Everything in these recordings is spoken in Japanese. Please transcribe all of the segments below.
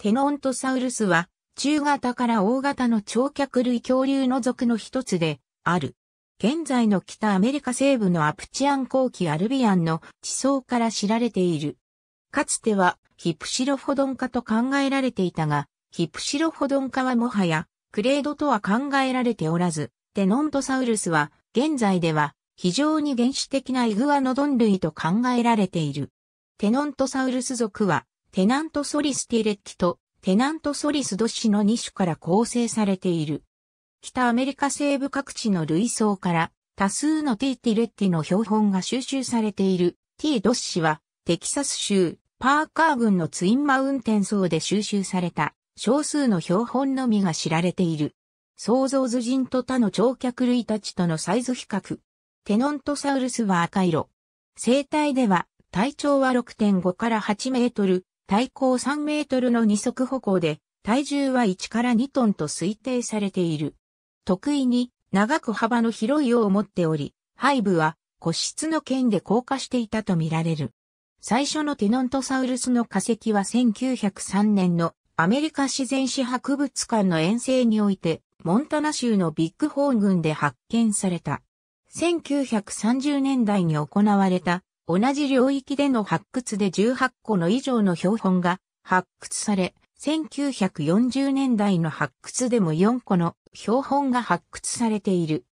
テノントサウルスは、中型から大型の長脚類恐竜の属の一つで、ある。現在の北アメリカ西部のアプチアン後期アルビアンの地層から知られている。かつては、ヒプシロフォドン化と考えられていたが、ヒプシロフォドン化はもはや、クレードとは考えられておらず、テノントサウルスは、現在では、非常に原始的なイグアノドン類と考えられている。テノントサウルス属は、テナントソリスティレッキとテナントソリスドシの2種から構成されている。北アメリカ西部各地の類層から多数のティティレッティの標本が収集されているテードッシはテキサス州パーカー郡のツインマウンテン層で収集された少数の標本のみが知られている。創造図人と他の長脚類たちとのサイズ比較。テノントサウルスは赤色。生体では体長は6.5から8メートル、体高3メートルの二足歩行で、体重は1から2トンと推定されている。得意に長く幅の広い尾を持っており、背部は個室の剣で硬化していたとみられる。最初のテノントサウルスの化石は1903年のアメリカ自然史博物館の遠征において、モンタナ州のビッグホーン群で発見された。1930年代に行われた同じ領域での発掘で18個の以上の標本が発掘され、1940年代の発掘でも4個の標本が発掘されている。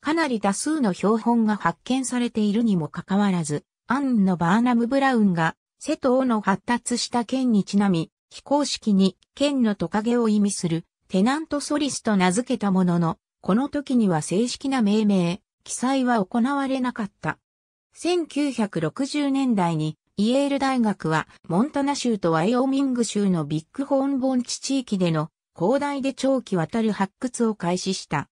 かなり多数の標本が発見されているにもかかわらず、アンのバーナム・ブラウンが、瀬戸の発達した剣にちなみ、非公式に剣のトカゲを意味するテナントソリスと名付けたものの、この時には正式な命名、記載は行われなかった。1960年代にイエール大学はモンタナ州とワイオミング州のビッグホーン盆地地域での広大で長期渡る発掘を開始した。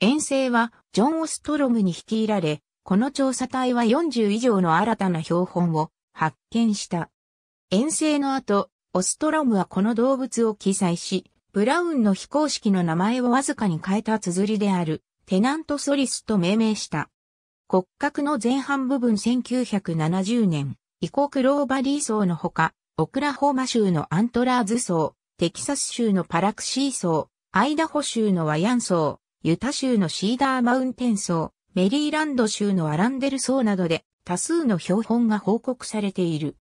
遠征はジョン・オストロムに率いられ、この調査隊は40以上の新たな標本を発見した。遠征の後、オストロムはこの動物を記載し、ブラウンの非公式の名前をわずかに変えた綴りであるテナントソリスと命名した。骨格の前半部分1970年、イコクローバリー層のほか、オクラホマ州のアントラーズ層、テキサス州のパラクシー層、アイダホ州のワヤン層、ユタ州のシーダーマウンテン層、メリーランド州のアランデル層などで多数の標本が報告されている。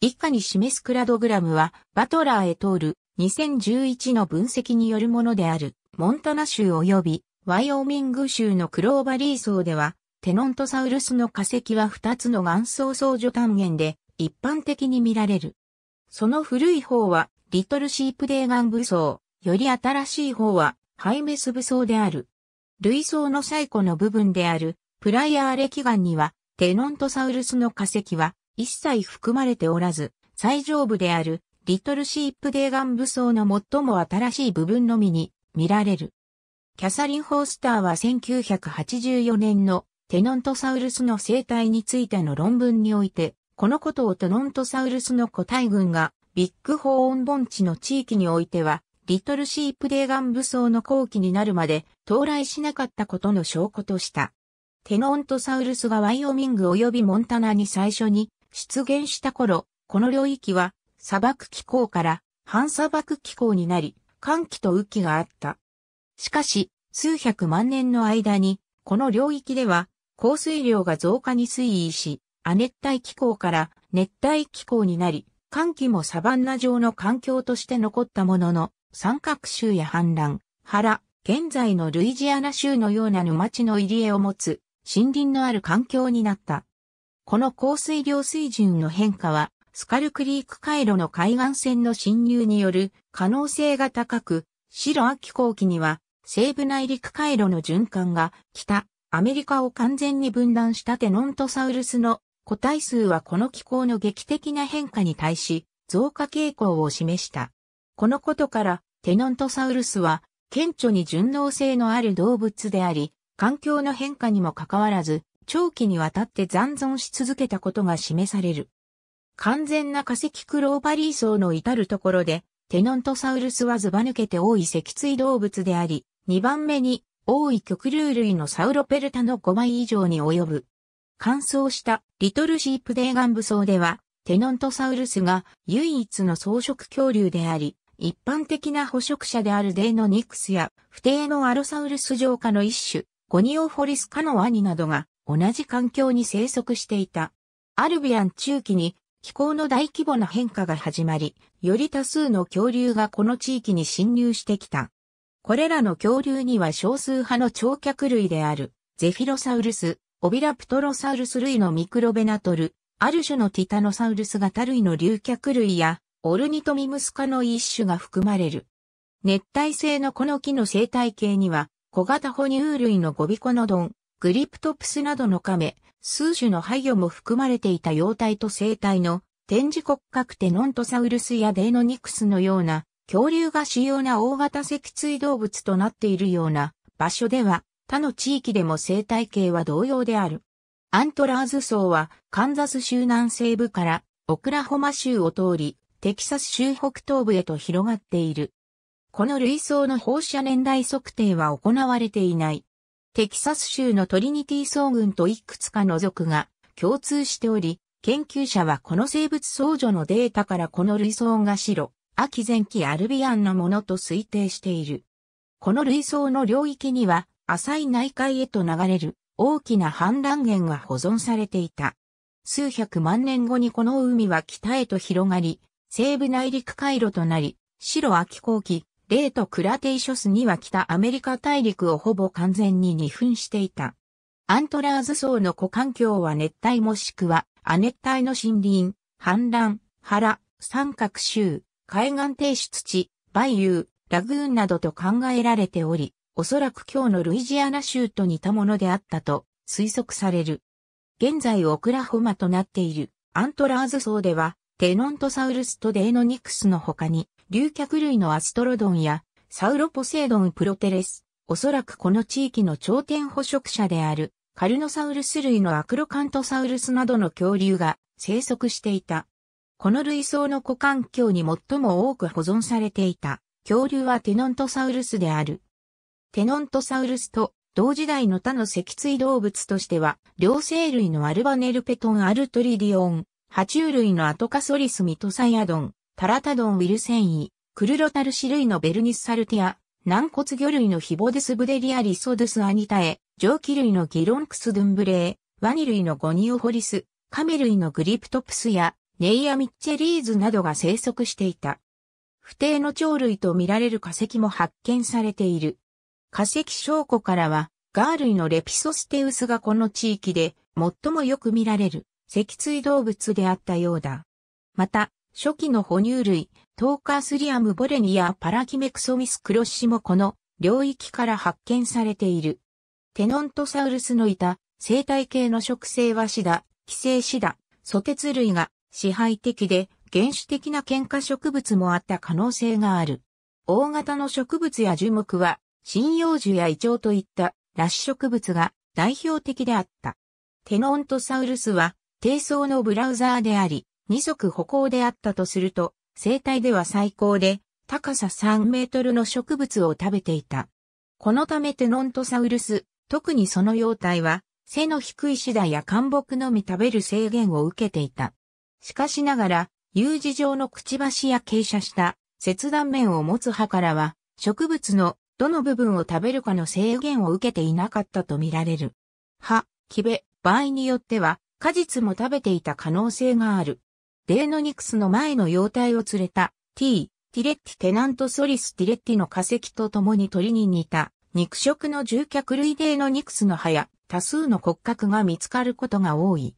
以下に示すクラドグラムは、バトラーへ通る2011の分析によるものである、モンタナ州及びワイオミング州のクローバリー層では、テノントサウルスの化石は2つの岩層相助単元で一般的に見られる。その古い方はリトルシープデーガン武装、より新しい方はハイメス武装である。類層の最古の部分であるプライアーレキガンにはテノントサウルスの化石は一切含まれておらず、最上部であるリトルシープデーガン武装の最も新しい部分のみに見られる。キャサリン・ホースターは1984年のテノントサウルスの生態についての論文において、このことをテノントサウルスの個体群がビッグホーン盆地の地域においては、リトルシープデーガン武装の後期になるまで到来しなかったことの証拠とした。テノントサウルスがワイオミング及びモンタナに最初に出現した頃、この領域は砂漠気候から半砂漠気候になり、寒気と雨季があった。しかし、数百万年の間に、この領域では降水量が増加に推移し、亜熱帯気候から熱帯気候になり、寒気もサバンナ上の環境として残ったものの、三角州や氾濫、原、現在のルイジアナ州のような沼地の入り江を持つ、森林のある環境になった。この降水量水準の変化は、スカルクリーク回路の海岸線の侵入による可能性が高く、白秋後期には西部内陸回路の循環が北、アメリカを完全に分断したテノントサウルスの個体数はこの気候の劇的な変化に対し増加傾向を示した。このことからテノントサウルスは顕著に順応性のある動物であり、環境の変化にもかかわらず長期にわたって残存し続けたことが示される。完全な化石クローバリー層の至るところでテノントサウルスはずば抜けて多い脊椎動物であり、2番目に多い極竜類のサウロペルタの5倍以上に及ぶ。乾燥したリトルシープデーガン武装では、テノントサウルスが唯一の草食恐竜であり、一般的な捕食者であるデーノニクスや不定のアロサウルス上化の一種、ゴニオフォリスカのワニなどが同じ環境に生息していた。アルビアン中期に気候の大規模な変化が始まり、より多数の恐竜がこの地域に侵入してきた。これらの恐竜には少数派の長脚類である、ゼフィロサウルス、オビラプトロサウルス類のミクロベナトル、ある種のティタノサウルス型類の竜脚類や、オルニトミムス科の一種が含まれる。熱帯性のこの木の生態系には、小型哺乳類のゴビコノドン、グリプトプスなどの亀、数種の廃魚も含まれていた様態と生態の、展示骨格テノントサウルスやデーノニクスのような恐竜が主要な大型脊椎動物となっているような場所では、他の地域でも生態系は同様である。アントラーズ層はカンザス州南西部からオクラホマ州を通り、テキサス州北東部へと広がっている。この類層の放射年代測定は行われていない。テキサス州のトリニティ層群といくつかの族が共通しており、研究者はこの生物相除のデータからこの類層が白、秋前期アルビアンのものと推定している。この類層の領域には、浅い内海へと流れる大きな氾濫源が保存されていた。数百万年後にこの海は北へと広がり、西部内陸回路となり、白秋後期、レートクラテイショスには北アメリカ大陸をほぼ完全に二分していた。アントラーズ層の湖環境は熱帯もしくは亜熱帯の森林、氾濫、原、三角州、海岸提出地、バイユー、ラグーンなどと考えられており、おそらく今日のルイジアナ州と似たものであったと推測される。現在オクラホマとなっているアントラーズ層では、テノントサウルスとデーノニクスの他に、竜脚類のアストロドンや、サウロポセイドンプロテレス、おそらくこの地域の頂点捕食者である、カルノサウルス類のアクロカントサウルスなどの恐竜が生息していた。この類層の股環境に最も多く保存されていた恐竜はテノントサウルスである。テノントサウルスと同時代の他の脊椎動物としては、両生類のアルバネルペトンアルトリディオン、爬虫類のアトカソリスミトサヤドン、タラタドンウィルセンイ、クルロタルシ類のベルニスサルティア、軟骨魚類のヒボデスブデリアリソドスアニタエ、蒸気類のギロンクスドゥンブレー、ワニ類のゴニオホリス、カメ類のグリプトプスや、ネイア・ミッチェリーズなどが生息していた。不定の鳥類と見られる化石も発見されている。化石証拠からは、ガー類のレピソステウスがこの地域で最もよく見られる脊椎動物であったようだ。また、初期の哺乳類、トーカースリアムボレニアパラキメクソミスクロッシもこの領域から発見されている。テノントサウルスのいた生態系の植生はシダ、寄生シダ、ソテツ類が支配的で原始的な喧嘩植物もあった可能性がある。大型の植物や樹木は、針葉樹やイチョウといったシュ植物が代表的であった。テノントサウルスは、低層のブラウザーであり、二足歩行であったとすると、生態では最高で、高さ3メートルの植物を食べていた。このためテノントサウルス、特にその幼体は、背の低いシダや干木のみ食べる制限を受けていた。しかしながら、有事状のくちばしや傾斜した切断面を持つ葉からは、植物のどの部分を食べるかの制限を受けていなかったとみられる。葉、木べ、場合によっては、果実も食べていた可能性がある。デーノニクスの前の幼体を連れた T、ティレッティテナントソリスティレッティの化石と共に鳥に似た肉食の獣脚類デーノニクスの葉や多数の骨格が見つかることが多い。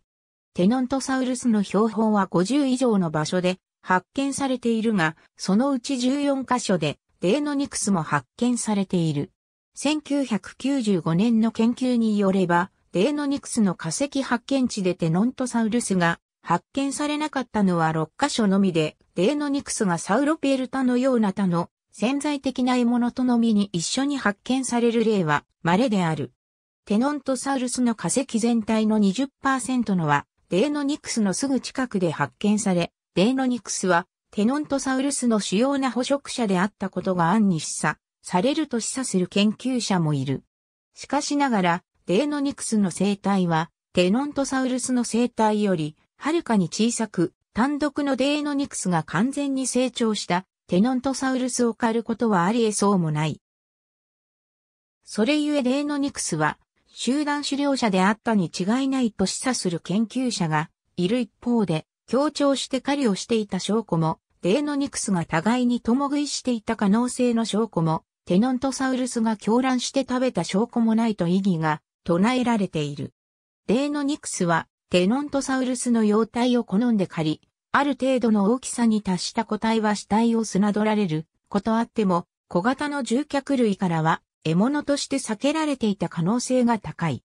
テノントサウルスの標本は50以上の場所で発見されているが、そのうち14カ所でデーノニクスも発見されている。1995年の研究によれば、デーノニクスの化石発見地でテノントサウルスが発見されなかったのは6カ所のみで、デーノニクスがサウロピエルタのような他の潜在的な獲物とのみに一緒に発見される例は稀である。テノントサウルスの化石全体の20%のはデーノニクスのすぐ近くで発見され、デーノニクスはテノントサウルスの主要な捕食者であったことが暗に示唆されると示唆する研究者もいる。しかしながら、デーノニクスの生態は、テノントサウルスの生態より、はるかに小さく、単独のデーノニクスが完全に成長したテノントサウルスを狩ることはあり得そうもない。それゆえデーノニクスは集団狩猟者であったに違いないと示唆する研究者がいる一方で、強調して狩りをしていた証拠も、デーノニクスが互いに共食いしていた可能性の証拠も、テノントサウルスが狂乱して食べた証拠もないと意義が唱えられている。デーノニクスはテノントサウルスの幼体を好んで狩り、ある程度の大きさに達した個体は死体を砂取られることあっても、小型の獣脚類からは獲物として避けられていた可能性が高い。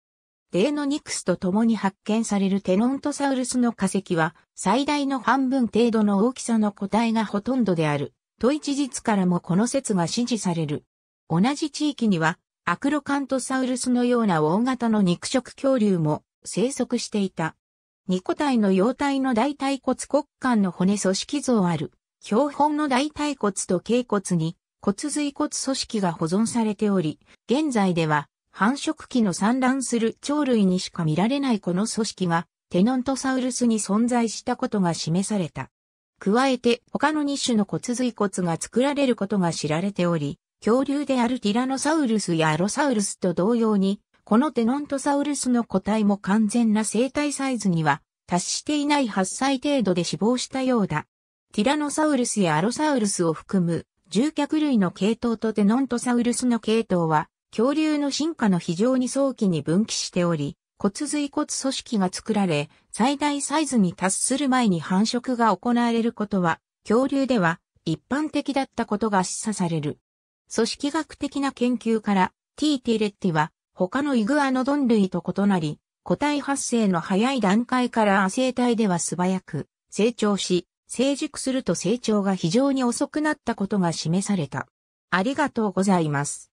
デーノニクスと共に発見されるテノントサウルスの化石は最大の半分程度の大きさの個体がほとんどである。と一実からもこの説が支持される。同じ地域にはアクロカントサウルスのような大型の肉食恐竜も生息していた。二個体の幼体の大腿骨骨幹の骨組織像ある。標本の大腿骨と頸骨に骨髄骨組織が保存されており、現在では繁殖期の産卵する鳥類にしか見られないこの組織がテノントサウルスに存在したことが示された。加えて他の2種の骨髄骨が作られることが知られており、恐竜であるティラノサウルスやアロサウルスと同様に、このテノントサウルスの個体も完全な生体サイズには達していない8歳程度で死亡したようだ。ティラノサウルスやアロサウルスを含む獣脚類の系統とテノントサウルスの系統は、恐竜の進化の非常に早期に分岐しており、骨髄骨組織が作られ、最大サイズに達する前に繁殖が行われることは、恐竜では一般的だったことが示唆される。組織学的な研究から、T. ティレッティは、他のイグアノドン類と異なり、個体発生の早い段階から亜生体では素早く成長し、成熟すると成長が非常に遅くなったことが示された。ありがとうございます。